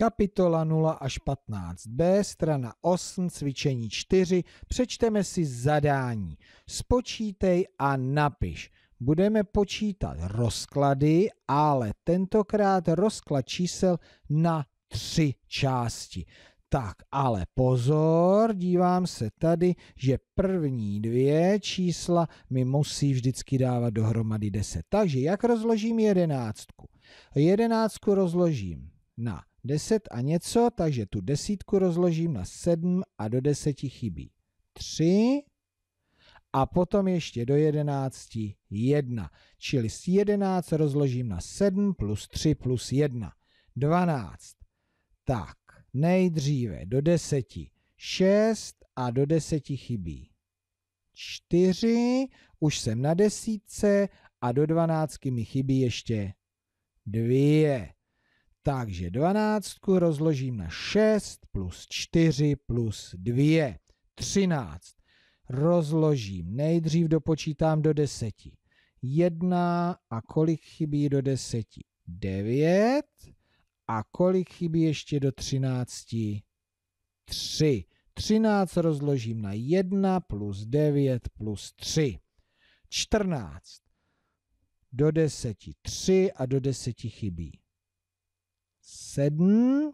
Kapitola 0 až 15b, strana 8, cvičení 4, přečteme si zadání. Spočítej a napiš. Budeme počítat rozklady, ale tentokrát rozklad čísel na tři části. Tak, ale pozor, dívám se tady, že první dvě čísla mi musí vždycky dávat dohromady 10. Takže jak rozložím jedenáctku? Jedenáctku rozložím na 10 a něco, takže tu desítku rozložím na 7 a do 10 chybí 3 a potom ještě do 11 1. Čili z 11 rozložím na 7 plus 3 plus 1. 12. Tak, nejdříve do 10 6 a do 10 chybí 4, už jsem na desítce a do 12 mi chybí ještě 2. Takže 12 rozložím na 6 plus 4 plus 2. 13 rozložím. Nejdřív dopočítám do deseti. Jedna a kolik chybí do deseti? Devět. A kolik chybí ještě do 13? Tři. 13 rozložím na jedna plus devět plus tři. 14 Do deseti tři a do deseti chybí sedm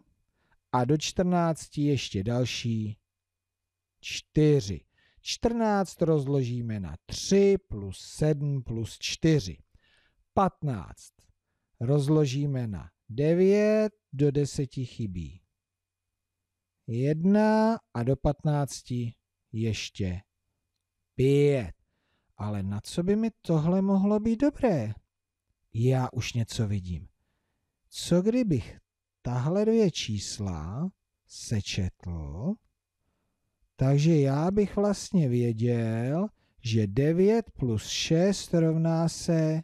a do čtrnácti ještě další čtyři. Čtrnáct rozložíme na tři plus sedm plus čtyři. Patnáct rozložíme na devět, do deseti chybí jedna a do patnácti ještě pět. Ale na co by mi tohle mohlo být dobré? Já už něco vidím co kdybych tahle dvě čísla sečetl, takže já bych vlastně věděl, že 9 plus 6 rovná se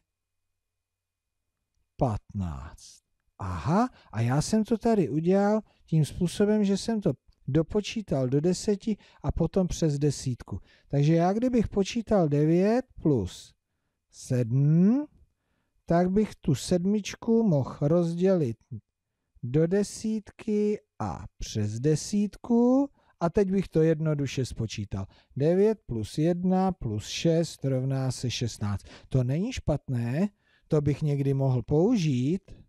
15. Aha, a já jsem to tady udělal tím způsobem, že jsem to dopočítal do deseti a potom přes desítku. Takže já kdybych počítal 9 plus 7, tak bych tu sedmičku mohl rozdělit do desítky a přes desítku. A teď bych to jednoduše spočítal. 9 plus 1 plus 6 rovná se 16. To není špatné, to bych někdy mohl použít.